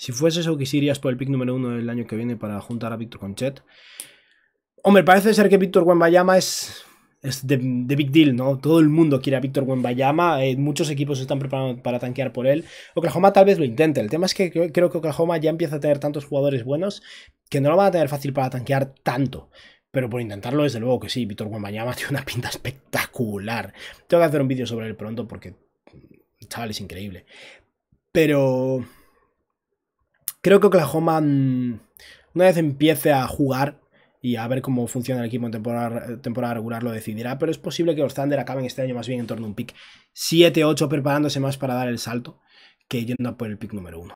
Si fuese eso, quisieras por el pick número uno del año que viene para juntar a Víctor Conchet. Hombre, parece ser que Víctor Wembayama es, es de, big deal, ¿no? Todo el mundo quiere a Víctor Wembayama. Eh, muchos equipos están preparando para tanquear por él. Oklahoma tal vez lo intente. El tema es que creo, que Oklahoma ya empieza a tener tantos jugadores buenos que no lo van a tener fácil para tanquear tanto. Pero por intentarlo, desde luego que sí. Víctor wembayama tiene una pinta espectacular. Tengo que hacer un vídeo sobre él pronto porque. Chaval, es increíble. Pero. Creo que Oklahoma, mm, una vez empiece a jugar y a ver cómo funciona el equipo en temporada, regular, lo decidirá. Pero es posible que los Thunder acaben este año más bien en torno a un pick 7-8, preparándose más para dar el salto que yendo por el pick número 1.